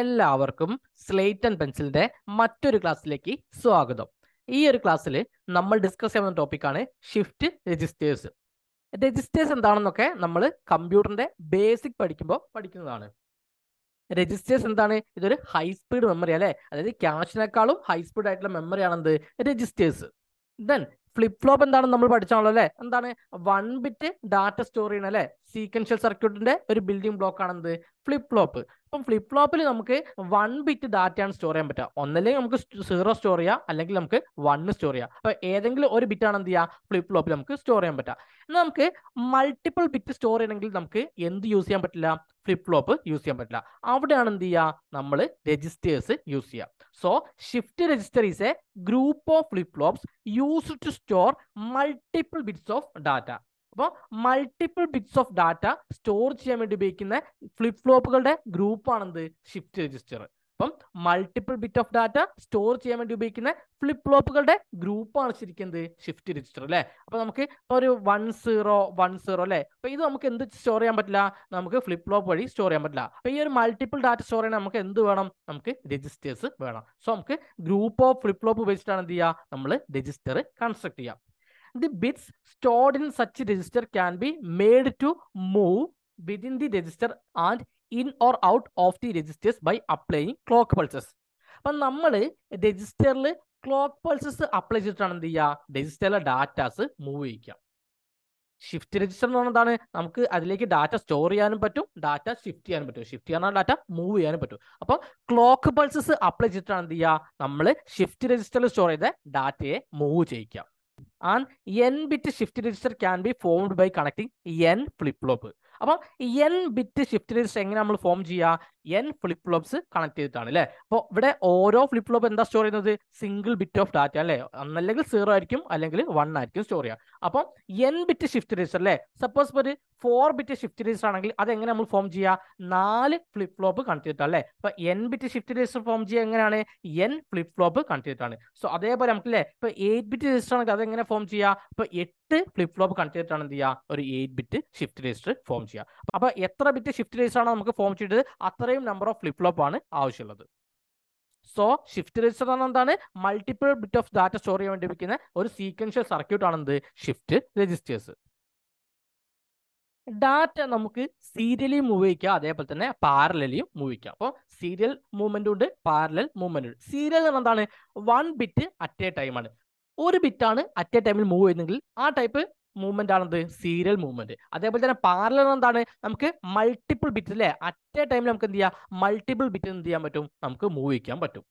എല്ലാവർക്കും slate and പെൻസിലിന്റെ മറ്റൊരു ക്ലാസ്സിലേക്ക് സ്വാഗതം ഈ ഒരു ക്ലാസ്സിൽ നമ്മൾ ഡിസ്കസ് ചെയ്യുന്ന ടോപ്പിക്കാണ് ഷിഫ്റ്റ് രജിസ്റ്റേഴ്സ് രജിസ്റ്റേഴ്സ് എന്താണെന്നൊക്കെ നമ്മൾ കമ്പ്യൂട്ടറിന്റെ ബേസിക് പഠിക്കുമ്പോൾ പഠിക്കുന്നതാണ് രജിസ്റ്റേഴ്സ് എന്താണ് ഇതൊരു ഹൈ സ്പീഡ് മെമ്മറി അല്ലേ അതായത് ക്യാഷിനേക്കാളും ഹൈ സ്പീഡ് ആയിട്ടുള്ള മെമ്മറി ആണെന്ത് രജിസ്റ്റേഴ്സ് ദെൻ ഫ്ലിപ്പ് ഫ്ലോപ്പ് എന്താണ് നമ്മൾ പഠിച്ചാണല്ലോ അല്ലേ എന്താണ് വൺ ബിറ്റ് ഡാറ്റ സ്റ്റോർ ചെയ്യണം അല്ലെ സീക്വൻഷ്യൽ സർക്യൂട്ടിന്റെ ഒരു ബിൽഡിംഗ് ബ്ലോക്ക് ആണെന്ത് ഫ്ലിപ്പ് ഫ്ലോപ്പ് അപ്പം ഫ്ലിപ്പ് ഫ്ലോപ്പിൽ നമുക്ക് വൺ ബിറ്റ് ഡാറ്റയാണ് സ്റ്റോർ ചെയ്യാൻ പറ്റുക ഒന്നല്ലെങ്കിൽ നമുക്ക് സീറോ സ്റ്റോർ ചെയ്യാം അല്ലെങ്കിൽ നമുക്ക് വൺ സ്റ്റോർ ചെയ്യാം അപ്പോൾ ഏതെങ്കിലും ഒരു ബിറ്റാണ് എന്ത് ചെയ്യുക ഫ്ലിപ്പ് ഫ്ലോപ്പിൽ നമുക്ക് സ്റ്റോർ ചെയ്യാൻ പറ്റുക എന്നാൽ നമുക്ക് മൾട്ടിപ്പിൾ ബിറ്റ് സ്റ്റോർ ചെയ്യണമെങ്കിൽ നമുക്ക് എന്ത് യൂസ് ചെയ്യാൻ പറ്റില്ല ഫ്ലിപ്പ് ഫ്ലോപ്പ് യൂസ് ചെയ്യാൻ പറ്റില്ല അവിടെയാണ് എന്ത് ചെയ്യുക നമ്മൾ രജിസ്റ്റേഴ്സ് യൂസ് ചെയ്യുക so shift register is a group of flip flops use to store multiple bits of data അപ്പോൾ multiple bits of data store ചെയ്യാൻ വേണ്ടി ഉപയോഗിക്കുന്ന ഫ്ലിപ്പ് ഫ്ലോപ്പുകളുടെ ഗ്രൂപ്പാണെന്ത് ഷിഫ്റ്റ് രജിസ്റ്റർ അപ്പം multiple bit of data store ചെയ്യാൻ വേണ്ടി ഉപയോഗിക്കുന്ന ഫ്ലിപ്പ് ഫ്ലോപ്പുകളുടെ ഗ്രൂപ്പാണ് ശരിക്കും എന്ത് ഷിഫ്റ്റ് രജിസ്റ്റർ അല്ലേ അപ്പൊ നമുക്ക് ഒരു വൺ സീറോ വൺ സീറോ അല്ലേ അപ്പൊ ഇത് നമുക്ക് എന്ത് സ്റ്റോർ ചെയ്യാൻ പറ്റില്ല നമുക്ക് ഫ്ലിപ്പ് ഫ്ലോപ്പ് വഴി സ്റ്റോർ ചെയ്യാൻ പറ്റില്ല അപ്പൊ ഈ ഒരു മൾട്ടിപ്പിൾ ഡാറ്റ സ്റ്റോർ ചെയ്യാൻ നമുക്ക് എന്ത് വേണം നമുക്ക് രജിസ്റ്റേഴ്സ് വേണം സോ നമുക്ക് ഗ്രൂപ്പ് ഓഫ് ഫ്ലിപ്പ് ഫ്ലോപ്പ് ഉപയോഗിച്ചിട്ടാണ് എന്ത് ചെയ്യുക നമ്മൾ രജിസ്റ്റർ കൺസ്ട്രക്ട് ചെയ്യാം the bits stored in such register can be made to move within the register and in or out of the registers by applying clock pulses. അപ്പം നമ്മൾ രജിസ്റ്ററിൽ clock pulses apply ചെയ്തിട്ടാണ് എന്ത് ചെയ്യുക രജിസ്റ്ററിലെ ഡാറ്റാസ് മൂവ് ചെയ്യിക്കാം shift register എന്ന് പറഞ്ഞതാണ് നമുക്ക് അതിലേക്ക് ഡാറ്റ സ്റ്റോർ ചെയ്യാനും പറ്റും ഡാറ്റ ഷിഫ്റ്റ് ചെയ്യാനും പറ്റും ഷിഫ്റ്റ് ചെയ്യാൻ ഡാറ്റ മൂവ് ചെയ്യാനും പറ്റും അപ്പോൾ ക്ലോക്ക് പൾസസ് അപ്ലൈ ചെയ്തിട്ടാണ് എന്ത് ചെയ്യുക നമ്മൾ ഷിഫ്റ്റ് രജിസ്റ്ററിൽ സ്റ്റോർ ചെയ്ത ഡാറ്റയെ മൂവ് ചെയ്യിക്കാം and N bit shift register can be formed by connecting N flip flop flop അപ്പം എൻ ബിറ്റ് ഷിഫ്റ്റ് രജിസ്റ്റർ എങ്ങനെ നമ്മൾ ഫോം ചെയ്യുക എൻ ഫ്ലിപ്പ് ഫ്ലോപ്സ് കണക്ട് ചെയ്തിട്ടാണ് അല്ലേ അപ്പോൾ ഇവിടെ ഓരോ ഫ്ലിപ്പ് ഫ്ലോപ്പ് എന്താ സ്റ്റോർ ചെയ്യുന്നത് സിംഗിൾ ബിറ്റ് ഓഫ് ഡാറ്റ അല്ലേ ഒന്നല്ലെങ്കിൽ സീറോ ആയിരിക്കും അല്ലെങ്കിൽ വൺ ആയിരിക്കും സ്റ്റോർ ചെയ്യുക അപ്പം എൻ ബിറ്റ് ഷിഫ്റ്റ് രജിസ്റ്റർ അല്ലേ സപ്പോസ് ഒരു ഫോർ ബിറ്റ് ഷിഫ്റ്റ് രജിസ്റ്റർ ആണെങ്കിൽ അത് എങ്ങനെ നമ്മൾ ഫോം ചെയ്യുക നാല് ഫ്ലിപ്പ് ഫ്ലോപ്പ് കണക്ട് ചെയ്തിട്ടാണ് അല്ലേ അപ്പൊ N bit shift register form ചെയ്യുക എങ്ങനെയാണ് എൻ ഫ്ലിപ്പ് ഫ്ലോപ്പ് കണക്ട് ചെയ്തിട്ടാണ് സോ അതേപോലെ നമുക്ക് അല്ലേ ഇപ്പൊ എയ്റ്റ് ബിറ്റ് രജിസ്റ്റർ ആണെങ്കിൽ അത് എങ്ങനെ ഫോം ചെയ്യുക ഇപ്പൊ എട്ട് ഫ്ലിപ്പ് ഫ്ലോപ്പ് കണക്ട് ചെയ്തിട്ടാണ് എന്ത് ചെയ്യുക ഒരു eight bit shift register form ചെയ്യുക അപ്പൊ എത്ര ബിറ്റ് ഷിഫ്റ്റ് രജിസ്റ്റർ ആണോ നമുക്ക് ഫോം ചെയ്തത് അത്രയും അത്രയും നമ്പർ ഓഫ് ഫ്ലിപ്പ് ഫ്ലോപ്പ് ആണ് ആവശ്യമുള്ളത് സോ ഷിഫ്റ്റ് രജിസ്റ്റർ എന്ന് എന്താണ് multiple bit of data store ചെയ്യാൻ വേണ്ടി വയ്ക്കുന്ന ഒരു സീക്വൻഷ്യൽ സർക്യൂട്ട് ആണെന്ത് ഷിഫ്റ്റ് രജിസ്റ്റേഴ്സ് ഡാറ്റ നമുക്ക് സീരിയലി മൂവ് ചെയ്യിക്കാം അതേപോലെ തന്നെ പാരലിയും മൂവ് ചെയ്യാം അപ്പോൾ സീരിയൽ മൂവ്മെന്റ് ഉണ്ട് പാരലൽ മൂവ്മെന്റ് ഉണ്ട് സീരിയൽ എന്ന് എന്താണ് വൺ ബിറ്റ് അറ്റ് എ ടൈമാണ് ഒരു ബിറ്റാണ് അറ്റ് എ ടൈമിൽ മൂവ് ചെയ്യുന്നെങ്കിൽ ആ ടൈപ്പ് മൂവ്മെന്റ് ആണത് സീരിയൽ മൂവ്മെന്റ് അതേപോലെ തന്നെ പാരലൽ എന്താണ് നമുക്ക് മൾട്ടിപ്പിൾ ബിറ്റ് അല്ലേ അറ്റ് എ ടൈമിൽ നമുക്ക് എന്ത് ചെയ്യാം മൾട്ടിപ്പിൾ ബിറ്റ് എന്ത് ചെയ്യാൻ പറ്റും നമുക്ക് മൂവ് വയ്ക്കാൻ പറ്റും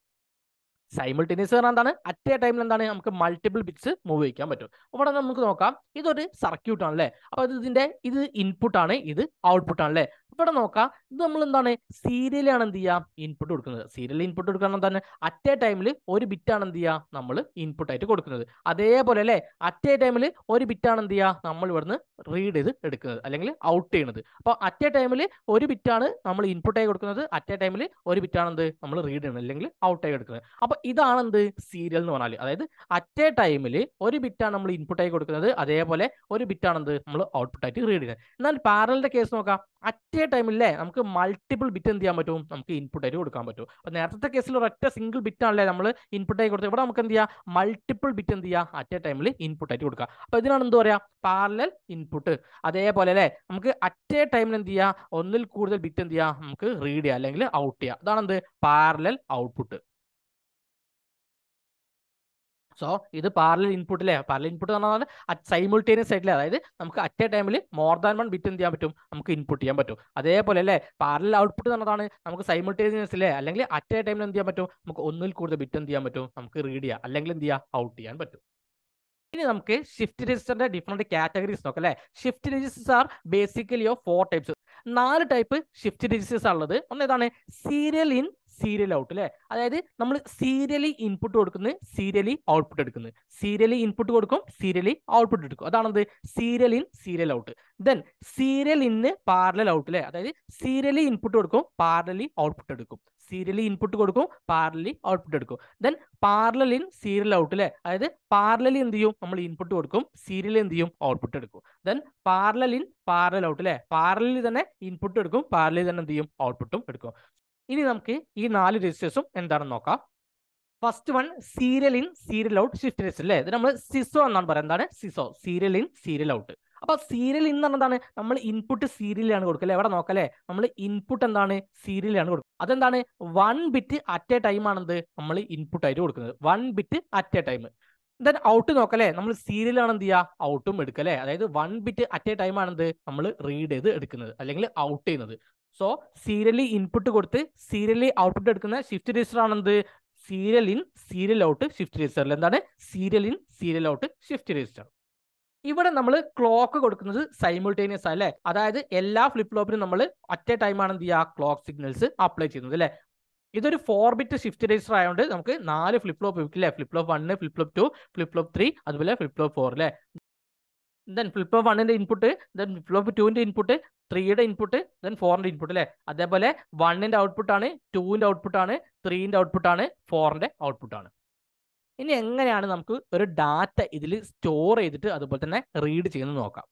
സൈമിൾട്ടേനിയസ് പറഞ്ഞാൽ എന്താണ് അറ്റ് എ ടൈമിൽ എന്താണ് നമുക്ക് മൾട്ടിപ്പിൾ ബിറ്റ്സ് മൂവ് വയ്ക്കാൻ പറ്റും ഇവിടെ നമുക്ക് നോക്കാം ഇതൊരു സർക്യൂട്ട് ആണല്ലേ അപ്പോൾ ഇതിന്റെ ഇത് ഇൻപുട്ട് ആണ് ഇത് ഔട്ട്പുട്ട് ആണല്ലേ ഇവിടെ നോക്കാം ഇത് നമ്മൾ എന്താണ് സീരിയലാണ് എന്ത് ചെയ്യുക ഇൻപുട്ട് കൊടുക്കുന്നത് സീരിയൽ ഇൻപുട്ട് കൊടുക്കണം തന്നെ അറ്റ് എ ടൈമിൽ ഒരു ബിറ്റാണ് എന്ത് ചെയ്യുക നമ്മൾ ഇൻപുട്ട് ആയിട്ട് കൊടുക്കുന്നത് അതേപോലെ അല്ലേ അറ്റ് എ ടൈമിൽ ഒരു ബിറ്റാണ് എന്ത് ചെയ്യുക നമ്മൾ ഇവിടുന്ന് റീഡ് ചെയ്ത് എടുക്കുന്നത് അല്ലെങ്കിൽ ഔട്ട് ചെയ്യുന്നത് അപ്പോൾ അറ്റ് എ ടൈമിൽ ഒരു ബിറ്റാണ് നമ്മൾ ഇൻപുട്ടായി കൊടുക്കുന്നത് അറ്റ് എ ടൈമിൽ ഒരു ബിറ്റാണ് എന്ത് നമ്മൾ റീഡ് ചെയ്യുന്നത് അല്ലെങ്കിൽ ഔട്ടായി എടുക്കുന്നത് അപ്പോൾ ഇതാണ് എന്ത് സീരിയൽ എന്ന് പറഞ്ഞാൽ അതായത് അറ്റ് എ ടൈമിൽ ഒരു ബിറ്റാണ് നമ്മൾ ഇൻപുട്ടായി കൊടുക്കുന്നത് അതേപോലെ ഒരു ബിറ്റാണ് എന്ത് നമ്മൾ ഔട്ട്പുട്ടായിട്ട് റീഡ് ചെയ്യുന്നത് എന്നാൽ പാരലിന്റെ കേസ് നോക്കാം അറ്റ് ടൈമിൽ ടൈമില്ലേ നമുക്ക് മൾട്ടിപ്പിൾ ബിറ്റ് എന്ത് ചെയ്യാൻ പറ്റും നമുക്ക് ഇൻപുട്ട് ആയിട്ട് കൊടുക്കാൻ പറ്റും അപ്പൊ നേരത്തെ കേസിൽ ഒരൊറ്റ സിംഗിൾ ബിറ്റ് ആണല്ലേ നമ്മൾ ഇൻപുട്ട് ആയി കൊടുത്തത് ഇവിടെ നമുക്ക് എന്ത് ചെയ്യാം മൾട്ടിപ്പിൾ ബിറ്റ് എന്ത് ചെയ്യാം അറ്റ് എ ടൈമിൽ ഇൻപുട്ട് ആയിട്ട് കൊടുക്കുക അപ്പൊ ഇതിനാണ് എന്താ പറയാ പാരലൽ ഇൻപുട്ട് അതേപോലെ അല്ലെ നമുക്ക് അറ്റ് എ ടൈമിൽ എന്ത് ചെയ്യാം ഒന്നിൽ കൂടുതൽ ബിറ്റ് എന്ത് ചെയ്യാം നമുക്ക് റീഡ് ചെയ്യാം അല്ലെങ്കിൽ ഔട്ട് ചെയ്യാം അതാണ് എന്ത് പാരലൽ ഔട്ട്പുട്ട് സോ ഇത് പാരലൽ അല്ലേ പാരലൽ ഇൻപുട്ട് എന്ന് പറഞ്ഞാൽ സൈമിൾട്ടേനിയസ് ആയിട്ടില്ല അതായത് നമുക്ക് അറ്റ് എ ടൈമിൽ മോർ ദാൻ വൺ ബിറ്റ് എന്ത് ചെയ്യാൻ പറ്റും നമുക്ക് ഇൻപുട്ട് ചെയ്യാൻ പറ്റും അതേപോലെ അല്ലേ പാരലൽ ഔട്ട്പുട്ട് എന്നതാണ് നമുക്ക് സൈമിൾട്ടേനിയസ് അല്ലേ അല്ലെങ്കിൽ അറ്റ് എ ടൈമിൽ എന്ത് ചെയ്യാൻ പറ്റും നമുക്ക് ഒന്നിൽ കൂടുതൽ ബിറ്റ് എന്ത് ചെയ്യാൻ പറ്റും നമുക്ക് റീഡ് ചെയ്യാം അല്ലെങ്കിൽ എന്ത് ചെയ്യാം ഔട്ട് ചെയ്യാൻ പറ്റും ഇനി നമുക്ക് ഷിഫ്റ്റ് രജിസ്റ്ററിന്റെ ഡിഫറെന്റ് കാറ്റഗറീസ് നോക്കാം അല്ലേ shift registers are basically of four types നാല് ടൈപ്പ് ഷിഫ്റ്റ് രജിസ്റ്റേഴ്സ് ഉള്ളത് ഒന്ന് ഏതാണ് സീരിയൽ ഇൻ സീരിയൽ ഔട്ട് അല്ലെ അതായത് നമ്മൾ സീരിയലി ഇൻപുട്ട് കൊടുക്കുന്നത് സീരിയലി ഔട്ട്പുട്ട് എടുക്കുന്നത് സീരിയലി ഇൻപുട്ട് കൊടുക്കും സീരിയലി ഔട്ട്പുട്ട് എടുക്കും അതാണത് serial in serial out then serial in parallel out അല്ലെ അതായത് സീരിയലി ഇൻപുട്ട് കൊടുക്കും പാർലലി ഔട്ട്പുട്ട് എടുക്കും സീരിയലി ഇൻപുട്ട് കൊടുക്കും പാർലലി ഔട്ട്പുട്ട് എടുക്കും then parallel in serial out അല്ലെ അതായത് പാർലലി എന്ത് ചെയ്യും നമ്മൾ ഇൻപുട്ട് കൊടുക്കും സീരിയൽ എന്ത് ചെയ്യും ഔട്ട്പുട്ട് എടുക്കും then parallel in parallel out അല്ലെ പാർലലി തന്നെ ഇൻപുട്ട് എടുക്കും പാർലലി തന്നെ എന്ത് ചെയ്യും ഔട്ട്പുട്ടും എടുക്കും ഇനി നമുക്ക് ഈ നാല് രജിസ്റ്റേഴ്സും എന്താണെന്ന് നോക്കാം first one serial in serial out shift register അല്ലേ ഇത് നമ്മൾ സിസോ എന്നാണ് പറയുന്നത് എന്താണ് SISO serial in serial out അപ്പൊ സീരിയൽ ഇൻ എന്താണ് നമ്മൾ ഇൻപുട്ട് സീരിയലാണ് കൊടുക്കുക അല്ലേ എവിടെ നോക്കല്ലേ നമ്മൾ ഇൻപുട്ട് എന്താണ് സീരിയലാണ് കൊടുക്കുക അതെന്താണ് one bit at a time ആണെന്ത് നമ്മൾ ഇൻപുട്ട് ആയിട്ട് കൊടുക്കുന്നത് one bit at a time then out നോക്കല്ലേ നമ്മൾ സീരിയലാണ് എന്ത് ചെയ്യുക ഔട്ടും എടുക്കല്ലേ അതായത് one bit at a time ആണെന്ത് നമ്മൾ റീഡ് ചെയ്ത് എടുക്കുന്നത് അല്ലെങ്കിൽ ഔട്ട് ചെയ്യുന്നത് സോ സീരിയലി ഇൻപുട്ട് കൊടുത്ത് സീരിയലി ഔട്ട്പുട്ട് എടുക്കുന്ന ഷിഫ്റ്റ് രജിസ്റ്റർ ആണെന്ത് serial in serial out shift register എന്താണ് serial in serial out shift register ഇവിടെ നമ്മൾ ക്ലോക്ക് കൊടുക്കുന്നത് സൈമിൾട്ടേനിയസ് അല്ലേ അതായത് എല്ലാ ഫ്ലിപ്പ് ഫ്ലോപ്പിനും നമ്മൾ അറ്റ് എ ടൈമാണ് എന്ത് ചെയ്യുക ക്ലോക്ക് സിഗ്നൽസ് അപ്ലൈ ചെയ്യുന്നത് അല്ലേ ഇതൊരു ഫോർ ബിറ്റ് ഷിഫ്റ്റ് രജിസ്റ്റർ ആയതുകൊണ്ട് നമുക്ക് നാല് ഫ്ലിപ്പ് ഫ്ലോപ്പ് ഇല്ലേ flip flop one flip flop two flip flop three അതുപോലെ ഫ്ലിപ്പ് ഫ്ലോപ്പ് ഫോർ അല്ലേ ദെൻ ഫ്ലിപ്പ് ഫ്ലോപ്പ് വണ്ണിന്റെ ഇൻപുട്ട് ദെൻ ഫ്ലിപ്പ് ഫ്ലോപ്പ് ടുവിന്റെ ഇൻപുട്ട് ത്രീയുടെ ഇൻപുട്ട് ദെൻ ഫോറിന്റെ ഇൻപുട്ട് അല്ലേ അതേപോലെ വണ്ണിന്റെ ഔട്ട്പുട്ട് ആണ് ടുവിന്റെ ഔട്ട്പുട്ട് ആണ് ത്രീന്റെ ഔട്ട്പുട്ട് ആണ് ഫോറിന്റെ ഔട്ട്പുട്ട് ആണ് ഇനി എങ്ങനെയാണ് നമുക്ക് ഒരു ഡാറ്റ ഇതിൽ സ്റ്റോർ ചെയ്തിട്ട് അതുപോലെ തന്നെ റീഡ് ചെയ്യുന്നത് നോക്കാം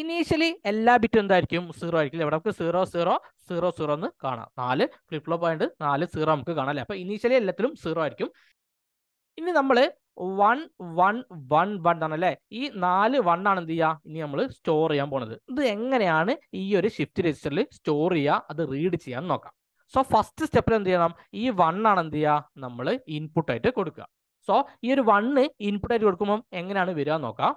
ഇനീഷ്യലി എല്ലാ ബിറ്റും എന്തായിരിക്കും സീറോ ആയിരിക്കും ഇവിടെ നമുക്ക് സീറോ സീറോ സീറോ സീറോ എന്ന് കാണാം നാല് ഫ്ലിപ്പ് ഫ്ലോപ്പ് ആയിട്ട് നാല് സീറോ നമുക്ക് കാണാം അല്ലേ അപ്പൊ ഇനീഷ്യലി എല്ലാത്തിലും സീറോ ആയിരിക്കും ഇനി നമ്മൾ വൺ വൺ വൺ വൺ ആണല്ലേ ഈ നാല് വൺ ആണ് എന്ത് ചെയ്യുക ഇനി നമ്മൾ സ്റ്റോർ ചെയ്യാൻ പോണത് ഇത് എങ്ങനെയാണ് ഈ ഒരു ഷിഫ്റ്റ് രജിസ്റ്ററിൽ സ്റ്റോർ ചെയ്യുക അത് റീഡ് ചെയ്യാൻ നോക്കാം സോ ഫസ്റ്റ് സ്റ്റെപ്പിൽ എന്ത് ചെയ്യണം ഈ വൺ ആണ് എന്ത് ചെയ്യുക നമ്മൾ ഇൻപുട്ട് ആയിട്ട് കൊടുക്കുക സോ ഈ ഒരു വണ് ഇൻപുട്ട് ആയിട്ട് കൊടുക്കുമ്പോൾ എങ്ങനെയാണ് വരിക നോക്കാം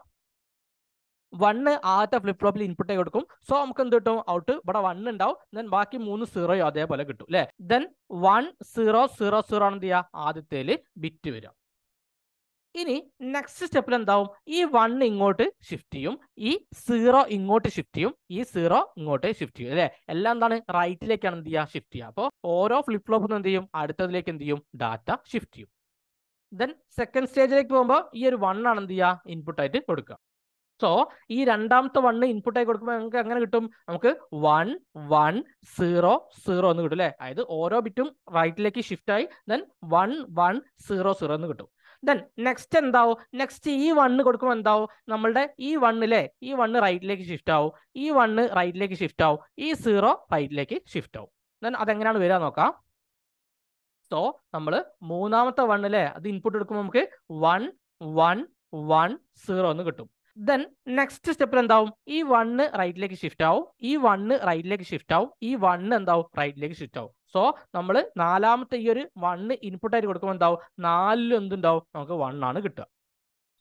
വണ്ണ് ആദ്യത്തെ ഫ്ലിപ്പ് ഫ്ലോപ്പിൽ ഇൻപുട്ട് ആയി കൊടുക്കും സോ നമുക്ക് എന്ത് കിട്ടും ഔട്ട് ഇവിടെ വണ് ഉണ്ടാവും ദെൻ ബാക്കി മൂന്ന് സീറോയോ അതേപോലെ കിട്ടും അല്ലേ then one zero zero zero ആണ് എന്ത് ചെയ്യുക ആദ്യത്തേല് ബിറ്റ് വരിക ഇനി നെക്സ്റ്റ് സ്റ്റെപ്പിൽ എന്താവും ഈ വൺ ഇങ്ങോട്ട് ഷിഫ്റ്റ് ചെയ്യും ഈ സീറോ ഇങ്ങോട്ട് ഷിഫ്റ്റ് ചെയ്യും ഈ സീറോ ഇങ്ങോട്ട് ഷിഫ്റ്റ് ചെയ്യും അല്ലെ എല്ലാം എന്താണ് റൈറ്റിലേക്കാണ് എന്ത് ചെയ്യുക ഷിഫ്റ്റ് ചെയ്യുക അപ്പോൾ ഓരോ ഫ്ലിപ്പ് ഫ്ലോപ്പിൽ എന്ത് ചെയ്യും അടുത്തതിലേക്ക് എന്ത് ചെയ്യും ഡാറ്റ ഷിഫ്റ്റ് ചെയ്യും ദെൻ സെക്കൻഡ് സ്റ്റേജിലേക്ക് പോകുമ്പോൾ ഈ ഒരു വൺ ആണ് എന്ത് ചെയ്യുക ഇൻപുട്ടായിട്ട് കൊടുക്കുക സോ ഈ രണ്ടാമത്തെ വണ്ണ് ഇൻപുട്ടായി കൊടുക്കുമ്പോൾ നമുക്ക് അങ്ങനെ കിട്ടും നമുക്ക് വൺ വൺ സീറോ സീറോ എന്ന് കിട്ടും അല്ലേ അതായത് ഓരോ ബിറ്റും റൈറ്റിലേക്ക് ഷിഫ്റ്റ് ആയി then one one zero zero എന്ന് കിട്ടും ദെൻ നെക്സ്റ്റ് എന്താവും നെക്സ്റ്റ് ഈ വണ്ണ് കൊടുക്കുമ്പോൾ എന്താവും നമ്മളുടെ ഈ വണ്ണിലെ ഈ വണ്ണ് റൈറ്റിലേക്ക് ഷിഫ്റ്റ് ആവും ഈ വണ്ണ് റൈറ്റിലേക്ക് ഷിഫ്റ്റ് ആവും ഈ സീറോ റൈറ്റിലേക്ക് ഷിഫ്റ്റ് ആവും ദെൻ അതെങ്ങനെയാണ് വരിക നോക്കാം സോ നമ്മൾ മൂന്നാമത്തെ വണ്ണിലെ അത് ഇൻപുട്ട് എടുക്കുമ്പോൾ നമുക്ക് വൺ വൺ വൺ സീറോ എന്ന് കിട്ടും ദെൻ നെക്സ്റ്റ് സ്റ്റെപ്പിൽ എന്താവും ഈ വണ്ണ് റൈറ്റിലേക്ക് ഷിഫ്റ്റ് ആവും ഈ വണ്ണ് റൈറ്റിലേക്ക് ഷിഫ്റ്റ് ആവും ഈ വണ്ണ് എന്താവും റൈറ്റിലേക്ക് ഷിഫ്റ്റ് ആവും സോ നമ്മൾ നാലാമത്തെ ഈ ഒരു വണ്ണ് ഇൻപുട്ടായിട്ട് കൊടുക്കുമ്പോൾ എന്താവും നാലിലും എന്തുണ്ടാവും നമുക്ക് വൺ ആണ് കിട്ടുക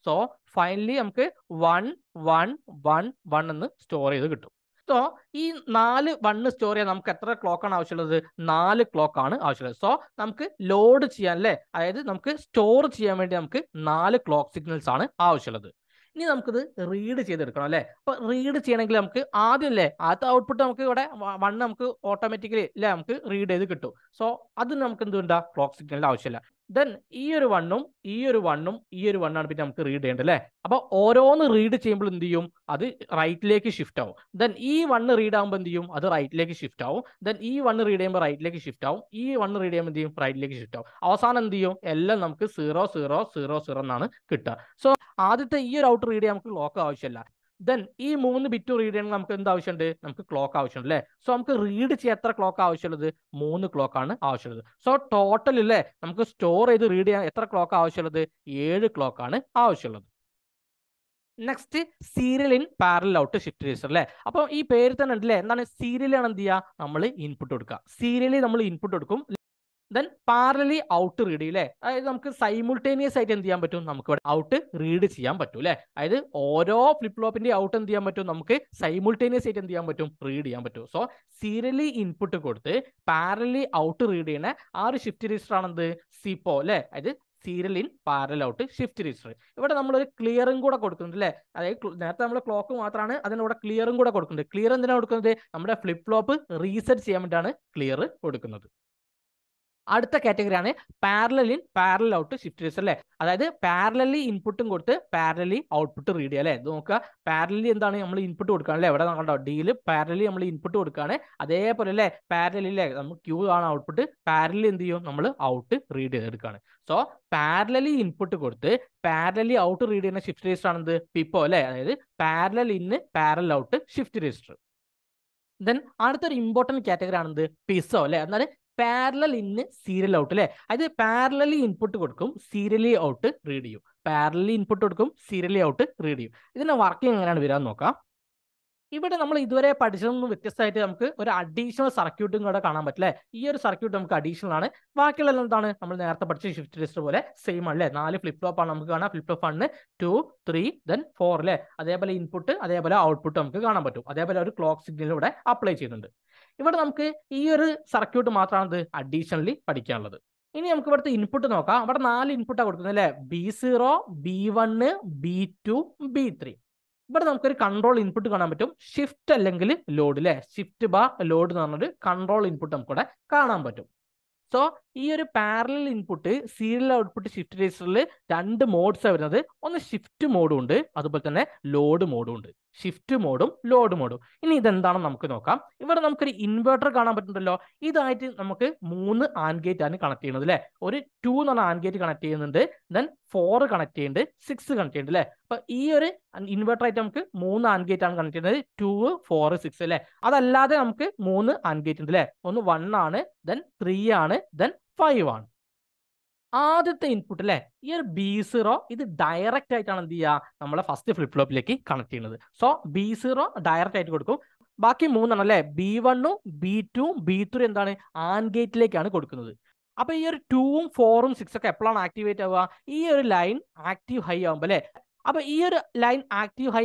സോ ഫൈനലി നമുക്ക് വൺ വൺ വൺ വൺ എന്ന് സ്റ്റോർ ചെയ്ത് കിട്ടും സോ ഈ നാല് വണ്ണ് സ്റ്റോർ ചെയ്യാൻ നമുക്ക് എത്ര ക്ലോക്കാണ് ആവശ്യമുള്ളത് നാല് ക്ലോക്കാണ് ആവശ്യമുള്ളത് സോ നമുക്ക് ലോഡ് ചെയ്യാൻ അല്ലേ അതായത് നമുക്ക് സ്റ്റോർ ചെയ്യാൻ വേണ്ടി നമുക്ക് നാല് ക്ലോക്ക് സിഗ്നൽസ് ആണ് ആവശ്യമുള്ളത് ഇനി നമുക്കിത് റീഡ് ചെയ്തെടുക്കണം അല്ലേ അപ്പൊ റീഡ് ചെയ്യണമെങ്കിൽ നമുക്ക് ആദ്യം അല്ലേ ആദ്യത്തെ ഔട്ട്പുട്ട് നമുക്ക് ഇവിടെ വൺ നമുക്ക് ഓട്ടോമാറ്റിക്കലി അല്ലേ നമുക്ക് റീഡ് ചെയ്ത് കിട്ടും സോ അത് നമുക്ക് എന്തുണ്ടാ ക്ലോക്ക് സിഗ്നലിന്റെ ആവശ്യമില്ല ദെൻ ഈ ഒരു വണ്ണും ഈ ഒരു വണ്ണും ഈ ഒരു വണ്ണാണ് പിന്നെ നമുക്ക് റീഡ് ചെയ്യേണ്ടത് അല്ലേ അപ്പൊ ഓരോന്ന് റീഡ് ചെയ്യുമ്പോൾ എന്ത് ചെയ്യും അത് റൈറ്റിലേക്ക് ഷിഫ്റ്റ് ആവും ദെൻ ഈ വണ്ണ് റീഡ് ആകുമ്പോൾ എന്ത് ചെയ്യും അത് റൈറ്റിലേക്ക് ഷിഫ്റ്റ് ആവും ദെൻ ഈ വണ്ണ് റീഡ് ചെയ്യുമ്പോൾ റൈറ്റിലേക്ക് ഷിഫ്റ്റ് ആവും ഈ വണ്ണ് റീഡ് ചെയ്യുമ്പോൾ എന്ത് ചെയ്യും റൈറ്റിലേക്ക് ഷിഫ്റ്റ് ആവും അവസാനം എന്ത് ചെയ്യും എല്ലാം നമുക്ക് സീറോ സീറോ സീറോ സീറോ എന്നാണ് കിട്ടുക സോ ആദ്യത്തെ ഈ ഒരു ഔട്ട് റീഡ് ചെയ്യാൻ നമുക്ക് ലോക്ക് ആവശ്യമില്ല ദെൻ ഈ മൂന്ന് ബിറ്റ് റീഡ് ചെയ്യണമെങ്കിൽ നമുക്ക് എന്ത് ആവശ്യമുണ്ട് നമുക്ക് ക്ലോക്ക് ആവശ്യമുണ്ട് അല്ലേ സോ നമുക്ക് റീഡ് ചെയ്യാൻ എത്ര ക്ലോക്ക് ആവശ്യമുള്ളത് മൂന്ന് ക്ലോക്ക് ആണ് ആവശ്യമുള്ളത് സോ ടോട്ടൽ ഇല്ലേ നമുക്ക് സ്റ്റോർ ചെയ്ത് റീഡ് ചെയ്യാൻ എത്ര ക്ലോക്ക് ആവശ്യമുള്ളത് ഏഴ് ക്ലോക്ക് ആണ് ആവശ്യമുള്ളത് next serial in parallel out shift register അല്ലേ അപ്പോൾ ഈ പേര് തന്നെ അല്ലേ എന്താണ് സീരിയലാണ് എന്ത് ചെയ്യുക നമ്മൾ ഇൻപുട്ട് കൊടുക്കുക സീരിയലി നമ്മൾ ഇൻപുട്ട് കൊടുക്കും ദെൻ പാരലി ഔട്ട് റീഡ് ചെയ്യും അല്ലേ അതായത് നമുക്ക് സൈമുൾട്ടേനിയസ് ആയിട്ട് എന്ത് ചെയ്യാൻ പറ്റും നമുക്ക് ഇവിടെ ഔട്ട് റീഡ് ചെയ്യാൻ പറ്റും അല്ലേ അതായത് ഓരോ ഫ്ലിപ്പ് ഫ്ലോപ്പിന്റെ ഔട്ട് എന്ത് ചെയ്യാൻ പറ്റും നമുക്ക് സൈമുൾട്ടേനിയസ് ആയിട്ട് എന്ത് ചെയ്യാൻ പറ്റും റീഡ് ചെയ്യാൻ പറ്റും സോ സീരിയലി ഇൻപുട്ട് കൊടുത്ത് പാരലി ഔട്ട് റീഡ് ചെയ്യുന്ന ആ ഒരു ഷിഫ്റ്റ് രജിസ്റ്റർ ആണെന്ത് സിപ്പോ അല്ലേ അതായത് serial in parallel out shift register ഇവിടെ നമ്മൾ ഒരു ക്ലിയറും കൂടെ കൊടുക്കുന്നുണ്ട് അല്ലേ അതായത് നേരത്തെ നമ്മൾ ക്ലോക്ക് മാത്രമാണ് അതിനൂടെ ക്ലിയറും കൂടെ കൊടുക്കുന്നുണ്ട് ക്ലിയർ എന്തിനാണ് കൊടുക്കുന്നത് നമ്മുടെ ഫ്ലിപ്പ് ഫ്ലോപ്പ് റീസെറ്റ് ചെയ്യാൻ വേണ്ടിയാണ് ക്ലിയർ കൊടുക്കുന്നത് അടുത്ത കാറ്റഗറി ആണ് parallel in parallel out shift register അല്ലേ അതായത് പാരലി ഇൻപുട്ടും കൊടുത്ത് പാരലി ഔട്ട്പുട്ട് റീഡ് ചെയ്യുക അല്ലേ നോക്കുക പാരലി എന്താണ് നമ്മൾ ഇൻപുട്ട് കൊടുക്കുകയാണ് അല്ലേ എവിടെ കണ്ടോ ഡിയിൽ പാരലി നമ്മൾ ഇൻപുട്ട് കൊടുക്കുകയാണ് അതേപോലെ അല്ലേ പാരലലില്ലേ നമ്മൾ ക്യൂ ആണ് ഔട്ട്പുട്ട് പാരലി എന്ത് ചെയ്യും നമ്മൾ ഔട്ട് റീഡ് ചെയ്തെടുക്കുകയാണ് സോ പാരലി ഇൻപുട്ട് കൊടുത്ത് പാരലി ഔട്ട് റീഡ് ചെയ്യുന്ന ഷിഫ്റ്റ് രജിസ്റ്റർ ആണെന്ത് പിപ്പോ അല്ലേ അതായത് parallel in parallel out shift register then അടുത്തൊരു ഇമ്പോർട്ടൻറ്റ് കാറ്റഗറി ആണെന്ത് പിസോ അല്ലേ എന്നാൽ പാരലൽ ഇന്ന് സീരിയൽ ഔട്ട് അല്ലെ അത് പാരലലി ഇൻപുട്ട് കൊടുക്കും സീരിയലി ഔട്ട് റീഡ് ചെയ്യും പാരലലി ഇൻപുട്ട് കൊടുക്കും സീരിയലി ഔട്ട് റീഡ് ചെയ്യും ഇതിന്റെ വർക്കിംഗ് എങ്ങനെയാണ് വരാൻ നോക്കാം ഇവിടെ നമ്മൾ ഇതുവരെ പഠിച്ചതൊന്നും വ്യത്യസ്തമായിട്ട് നമുക്ക് ഒരു അഡീഷണൽ സർക്യൂട്ടും കൂടെ കാണാൻ പറ്റില്ലേ ഈ ഒരു സർക്യൂട്ട് നമുക്ക് അഡീഷണൽ ആണ് ബാക്കിയുള്ള എന്താണ് നമ്മൾ നേരത്തെ പഠിച്ച ഷിഫ്റ്റ് രജിസ്റ്റർ പോലെ സെയിം ആണ് അല്ലേ നാല് ഫ്ലിപ്പ് ടോപ്പ് ആണ് നമുക്ക് കാണാം ഫ്ലിപ്പ് ഫ്ലോപ്പ് ആണ് ടു ത്രീ ദെൻ ഫോർ അല്ലേ അതേപോലെ ഇൻപുട്ട് അതേപോലെ ഔട്ട്പുട്ട് നമുക്ക് കാണാൻ പറ്റും അതേപോലെ ഒരു ക്ലോക്ക് സിഗ്നൽ ഇവിടെ അപ്ലൈ ചെയ്യുന്നുണ്ട് ഇവിടെ നമുക്ക് ഈ ഒരു സർക്യൂട്ട് മാത്രമാണ് അഡീഷണലി പഠിക്കാനുള്ളത് ഇനി നമുക്ക് ഇവിടുത്തെ ഇൻപുട്ട് നോക്കാം ഇവിടെ നാല് ഇൻപുട്ടാണ് കൊടുക്കുന്നത് അല്ലേ B zero B one B two B three ഇവിടെ നമുക്കൊരു കൺട്രോൾ ഇൻപുട്ട് കാണാൻ പറ്റും ഷിഫ്റ്റ് അല്ലെങ്കിൽ ലോഡ് അല്ലേ ഷിഫ്റ്റ് ബാ ലോഡ് എന്ന് പറഞ്ഞൊരു കൺട്രോൾ ഇൻപുട്ട് നമുക്കിവിടെ കാണാൻ പറ്റും സോ ഈ ഒരു parallel input serial output shift രജിസ്റ്ററിൽ രണ്ട് മോഡ്സാണ് വരുന്നത് ഒന്ന് ഷിഫ്റ്റ് മോഡും ഉണ്ട് അതുപോലെ തന്നെ ലോഡ് മോഡും ഉണ്ട് ഷിഫ്റ്റ് മോഡും ലോഡ് മോഡും ഇനി ഇതെന്താണെന്ന് നമുക്ക് നോക്കാം ഇവിടെ നമുക്കൊരു ഇൻവെർട്ടർ കാണാൻ പറ്റുന്നുണ്ടല്ലോ ഇതായിട്ട് നമുക്ക് മൂന്ന് ആൻഡ് ഗേറ്റ് ആണ് കണക്ട് ചെയ്യുന്നത് അല്ലേ ഒരു ടു എന്ന് പറഞ്ഞ ആൻഡ് ഗേറ്റ് കണക്ട് ചെയ്യുന്നുണ്ട് ദെൻ ഫോർ കണക്ട് ചെയ്യുന്നുണ്ട് സിക്സ് കണക്ട് ചെയ്യുന്നുണ്ട് അല്ലേ അപ്പൊ ഈ ഒരു ഇൻവേർട്ടർ ആയിട്ട് നമുക്ക് മൂന്ന് ആൻഡ് ഗേറ്റ് ആണ് കണക്ട് ചെയ്യുന്നത് ടു ഫോർ സിക്സ് അല്ലേ അതല്ലാതെ നമുക്ക് മൂന്ന് ആൻഡ് ഗേറ്റ് ഉണ്ട് അല്ലേ ഒന്ന് വൺ ആണ് ദെൻ ത്രീ ആണ് ദെൻ ഫൈവ് ആണ് ആദ്യത്തെ ഇൻപുട്ട് അല്ലേ ഈ ഒരു ബി സീറോ ഇത് ഡയറക്റ്റ് ആയിട്ടാണ് എന്ത് ചെയ്യുക നമ്മളെ ഫസ്റ്റ് ഫ്ലിപ്പ് ഫ്ലോപ്പിലേക്ക് കണക്ട് ചെയ്യുന്നത് സോ ബി സീറോ ഡയറക്റ്റ് ആയിട്ട് കൊടുക്കും ബാക്കി മൂന്നാണ് അല്ലേ ബി വണ്ണും ബി ടുവും ബി ത്രീ എന്താണ് ആൻ ഗേറ്റിലേക്കാണ് കൊടുക്കുന്നത് അപ്പൊ ഈ ഒരു ടൂവും ഫോറും സിക്സ് ഒക്കെ എപ്പോഴാണ് ആക്ടിവേറ്റ് ആവുക ഈ ഒരു ലൈൻ ആക്റ്റീവ് ഹൈ ആവുമ്പോ അല്ലേ അപ്പൊ ഈ ഒരു ലൈൻ ആക്റ്റീവ് ഹൈ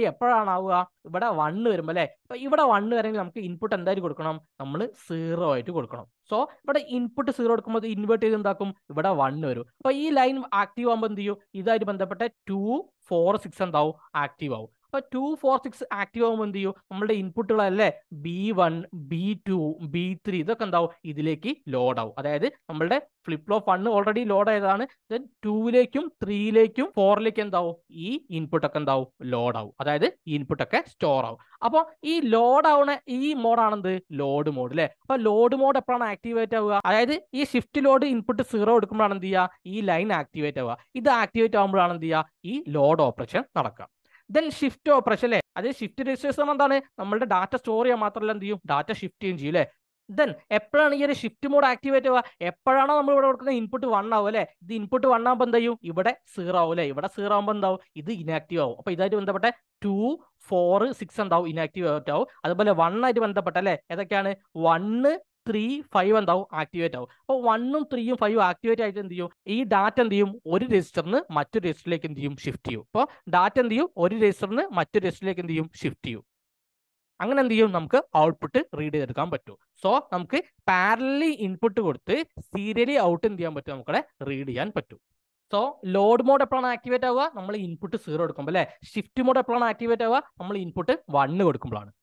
ആവുക ഇവിടെ വണ്ണ് വരുമ്പോ അല്ലെ അപ്പൊ ഇവിടെ വണ്ണ് വരെങ്കിൽ നമുക്ക് ഇൻപുട്ട് എന്തായാലും കൊടുക്കണം നമ്മൾ സീറോ ആയിട്ട് കൊടുക്കണം സോ ഇവിടെ ഇൻപുട്ട് സീറോ കൊടുക്കുമ്പോൾ ഇൻവേർട്ട് ചെയ്ത് എന്താക്കും ഇവിടെ വണ്ണ് വരും അപ്പൊ ഈ ലൈൻ ആക്റ്റീവ് ആകുമ്പോൾ എന്ത് ചെയ്യും ഇതായിട്ട് ബന്ധപ്പെട്ട ടു ഫോർ സിക്സ് എന്താവും ആക്റ്റീവ് ആവും അപ്പൊ ടു ഫോർ സിക്സ് ആക്റ്റീവ് ആകുമ്പോൾ എന്ത് ചെയ്യും നമ്മുടെ ഇൻപുട്ടുകളല്ലേ B one B two B three ഇതൊക്കെ എന്താവും ഇതിലേക്ക് ലോഡ് ആവും അതായത് നമ്മളുടെ flip of one already load ആയതാണ് ദെൻ ടൂവിലേക്കും ത്രീയിലേക്കും ഫോറിലേക്കും എന്താവും ഈ ഇൻപുട്ടൊക്കെ എന്താവും ലോഡ് ആവും അതായത് ഈ ഇൻപുട്ടൊക്കെ സ്റ്റോർ ആവും അപ്പോൾ ഈ ലോഡ് ആവുന്ന ഈ മോഡാണെന്ത് ലോഡ് മോഡ് അല്ലേ അപ്പോൾ ലോഡ് മോഡ് എപ്പോഴാണ് ആക്ടിവേറ്റ് ആവുക അതായത് ഈ ഷിഫ്റ്റ് ലോഡ് ഇൻപുട്ട് സീറോ എടുക്കുമ്പോഴാണ് എന്ത് ചെയ്യുക ഈ ലൈൻ ആക്ടിവേറ്റ് ആവുക ഇത് ആക്ടിവേറ്റ് ആകുമ്പോഴാണ് എന്ത് ചെയ്യുക ഈ ലോഡ് ഓപ്പറേഷൻ നടക്കുക ദെൻ ഷിഫ്റ്റ് ഓപ്പറേഷൻ അല്ലേ അതായത് ഷിഫ്റ്റ് രജിസ്ട്രേഷൻ എന്താണ് നമ്മളുടെ ഡാറ്റ സ്റ്റോർ ചെയ്യാൻ മാത്രമല്ല എന്ത് ചെയ്യും ഡാറ്റ ഷിഫ്റ്റ് ചെയ്യും ചെയ്യും അല്ലേ ദെൻ എപ്പോഴാണ് ഈ ഒരു ഷിഫ്റ്റ് മോഡ് ആക്ടിവേറ്റ് ആവുക എപ്പോഴാണോ നമ്മൾ ഇവിടെ കൊടുക്കുന്ന ഇൻപുട്ട് വൺ ആവും അല്ലേ ഇത് ഇൻപുട്ട് വൺ ആകുമ്പോൾ എന്താ ചെയ്യും ഇവിടെ സീറോ ആവും അല്ലേ ഇവിടെ സീറോ ആകുമ്പോൾ എന്താവും ഇത് ഇനാക്റ്റീവ് ആവും അപ്പോൾ ഇതായിട്ട് ബന്ധപ്പെട്ട ടു ഫോർ സിക്സ് എന്താവും ഇനാക്റ്റീവ് ആയിട്ട് ആവും അതുപോലെ വൺ ആയിട്ട് ബന്ധപ്പെട്ട അല്ലേ ഏതൊക്കെയാണ് വണ് ത്രീ ഫൈവ് എന്താവും ആക്ടിവേറ്റ് ആവും അപ്പോൾ വണ്ണും ത്രീയും ഫൈവ് ആക്ടിവേറ്റ് ആയിട്ട് എന്ത് ചെയ്യും ഈ ഡാറ്റ എന്ത് ചെയ്യും ഒരു രജിസ്റ്ററിന് മറ്റൊരു രജിസ്റ്ററിലേക്ക് എന്ത് ചെയ്യും ഷിഫ്റ്റ് ചെയ്യും അപ്പോൾ ഡാറ്റ എന്ത് ചെയ്യും ഒരു രജിസ്റ്ററിന് മറ്റൊരു രജിസ്റ്ററിലേക്ക് എന്ത് ചെയ്യും ഷിഫ്റ്റ് ചെയ്യും അങ്ങനെ എന്ത് ചെയ്യും നമുക്ക് ഔട്ട്പുട്ട് റീഡ് ചെയ്തെടുക്കാൻ പറ്റും സോ നമുക്ക് പാരലി ഇൻപുട്ട് കൊടുത്ത് സീരിയലി ഔട്ട് എന്ത് ചെയ്യാൻ പറ്റും നമുക്കവിടെ റീഡ് ചെയ്യാൻ പറ്റും സോ ലോഡ് മോഡ് എപ്പോഴാണ് ആക്ടിവേറ്റ് ആവുക നമ്മൾ ഇൻപുട്ട് സീറോ എടുക്കുമ്പോൾ അല്ലേ ഷിഫ്റ്റ് മോഡ് എപ്പോഴാണ് ആക്ടിവേറ്റ് ആവുക നമ്മൾ ഇൻപുട്ട് വണ്ണ് കൊടുക്കുമ്പോഴാണ്